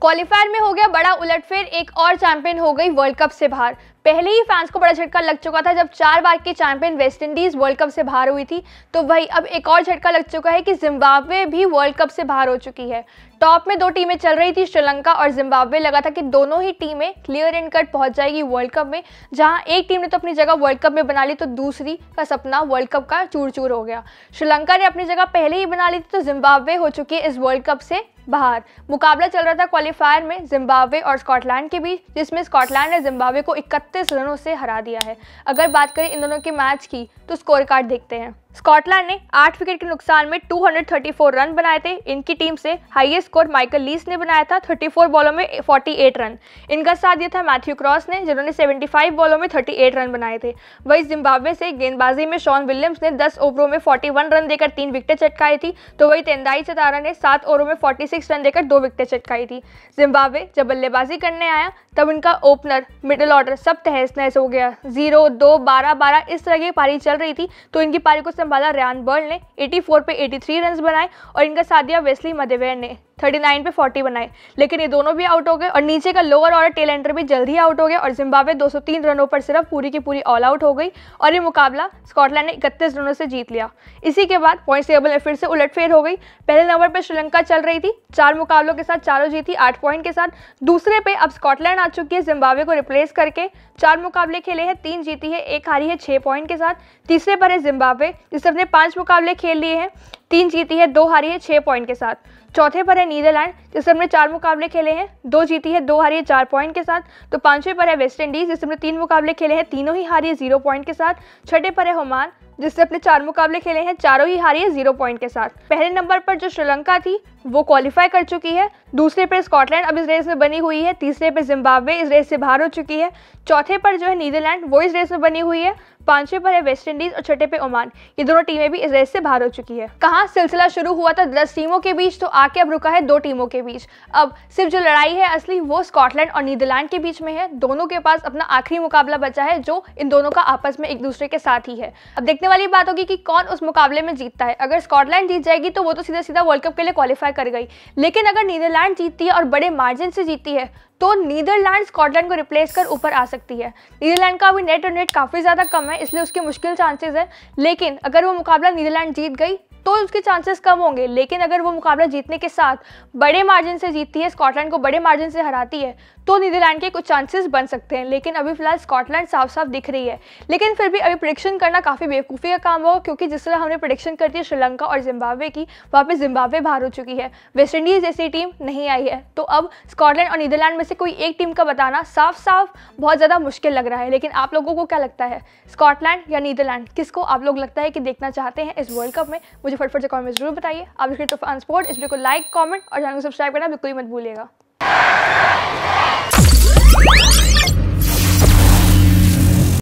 qualifier में हो गया बड़ा उलटफेर एक और चैंपियन हो गई वर्ल्ड कप से बाहर पहले ही फैंस को बड़ा झटका लग चुका था जब चार बार की चैंपियन वेस्टइंडीज वर्ल्ड कप से बाहर हुई थी तो वही अब एक और झटका लग चुका है कि जिम्बाब्वे भी वर्ल्ड कप से बाहर हो चुकी है टॉप में दो टीमें चल रही थी श्रीलंका और जिम्बाब्वे लगा था कि दोनों ही टीमें क्लियर एंड कट पहुंच जाएगी वर्ल्ड कप में जहां एक टीम ने तो अपनी जगह वर्ल्ड कप में बना ली तो दूसरी का सपना वर्ल्ड कप का चूर चूर हो गया श्रीलंका ने अपनी जगह पहले ही बना ली थी तो जिम्बाब्वे हो चुकी है इस वर्ल्ड कप से बाहर मुकाबला चल रहा था क्वालिफायर में जिम्बाब्वे और स्कॉटलैंड के बीच जिसमें स्कॉटलैंड ने जिम्बाब्वे को इकतीस इकतीस रनों से हरा दिया है अगर बात करें इन दोनों के मैच की तो स्कोर कार्ड देखते हैं स्कॉटलैंड ने आठ विकेट के नुकसान में 234 रन बनाए थे इनकी टीम से हाईएस्ट स्कोर माइकल लीस ने बनाया था 34 बॉलों में 48 रन इनका साथ दिया था मैथ्यू क्रॉस ने जिन्होंने 75 बॉलों में 38 रन बनाए थे वहीं जिम्बाब्वे से गेंदबाजी में शॉन विलियम्स ने 10 ओवरों में 41 रन देकर तीन विकेटें चटकाई थी तो वही तेंदाई चतारा ने सात ओवरों में फोर्टी रन देकर दो विकेटें चटकाई थी जिम्बाब्वे जब बल्लेबाजी करने आया तब इनका ओपनर मिडिल ऑर्डर सब तहस नहस हो गया जीरो दो बारह बारह इस तरह की पारी चल रही थी तो इनकी पारी को संभाला रयान बर्ल ने 84 पे 83 रन बनाए और इनका साथ दिया वेस्ली मदेवेर ने थर्टी नाइन पे फोर्टी बनाए लेकिन ये दोनों भी आउट हो गए और नीचे का लोअर ऑर्डर टेल एंडर भी ही आउट हो गया और जिम्बाब्वे 203 रनों पर सिर्फ पूरी की पूरी ऑल आउट हो गई और ये मुकाबला स्कॉटलैंड ने इकतीस रनों से जीत लिया इसी के बाद पॉइंट टेबल में फिर से उलटफेर हो गई पहले नंबर पर श्रीलंका चल रही थी चार मुकाबलों के साथ चारों जीती आठ पॉइंट के साथ दूसरे पे अब स्कॉटलैंड आ चुकी है जिम्बाब्वे को रिप्लेस करके चार मुकाबले खेले हैं तीन जीती है एक हारी है छः पॉइंट के साथ तीसरे पर है जिम्बाब्वे जिसने अपने पाँच मुकाबले खेल लिए हैं तीन जीती है दो हारी है छः पॉइंट के साथ चौथे पर है नीदरलैंड जिस हमने चार मुकाबले खेले हैं दो जीती है दो हारी है चार पॉइंट के साथ तो पांचवें पर है वेस्ट इंडीज़ जिसमें तीन मुकाबले खेले हैं तीनों ही हारी है जीरो पॉइंट के साथ छठे पर है होमान जिससे अपने चार मुकाबले खेले हैं चारों ही हारी है जीरो पॉइंट के साथ पहले नंबर पर जो श्रीलंका थी वो क्वालिफाई कर चुकी है दूसरे पर स्कॉटलैंड अब इस रेस में बनी हुई है तीसरे पर जिम्बाब्वे इस रेस से बाहर हो चुकी है चौथे पर जो है नीदरलैंड वो इस रेस में बनी हुई है पांचवें पर है वेस्ट इंडीज और छठे पे ओमान ये दोनों टीमें भी इस रेस से बाहर हो चुकी है कहाँ सिलसिला शुरू हुआ था दस टीमों के बीच तो आके अब रुका है दो टीमों के बीच अब सिर्फ जो लड़ाई है असली वो स्कॉटलैंड और नीदरलैंड के बीच में है दोनों के पास अपना आखिरी मुकाबला बचा है जो इन दोनों का आपस में एक दूसरे के साथ ही है अब देखने वाली बात होगी कि कौन उस मुकाबले में जीतता है अगर स्कॉटलैंड जीत जाएगी तो वो तो सीधा सीधा वर्ल्ड कप के लिए क्वालिफाई कर गई लेकिन अगर नीदरलैंड जीतती है और बड़े मार्जिन से जीतती है तो नीदरलैंड स्कॉटलैंड को रिप्लेस कर ऊपर आ सकती है नीदरलैंड का अभी नेट रन रेट काफ़ी ज़्यादा कम है इसलिए उसके मुश्किल चांसेस है लेकिन अगर वो मुकाबला नीदरलैंड जीत गई तो उसके चांसेस कम होंगे लेकिन अगर वो मुकाबला जीतने के साथ बड़े मार्जिन से जीतती है स्कॉटलैंड को बड़े मार्जिन से हराती है तो नीदरलैंड के कुछ चांसेस बन सकते हैं लेकिन अभी फिलहाल स्कॉटलैंड साफ साफ दिख रही है लेकिन फिर भी अभी प्रडिक्शन करना काफ़ी बेवकूफ़ी का काम होगा क्योंकि जिस तरह हमने प्रडिक्शन कर दी श्रीलंका और जिम्बावे की वहाँ पर जिम्बाब्वे बाहर हो चुकी है वेस्ट इंडीज़ जैसी टीम नहीं आई है तो अब स्कॉटलैंड और नीदरलैंड में से कोई एक टीम का बताना साफ साफ बहुत ज़्यादा मुश्किल लग रहा है लेकिन आप लोगों को क्या लगता है स्कॉटलैंड या नीदरलैंड किसको आप लोग लगता है कि देखना चाहते हैं इस वर्ल्ड कप में मुझे फटफट से कॉमेंट जरूर बताइए आप इसके तो फन स्पोर्ट इस वीडियो को लाइक कमेंट और चैनल को सब्सक्राइब करना बिल्कुल ही मत भूलिएगा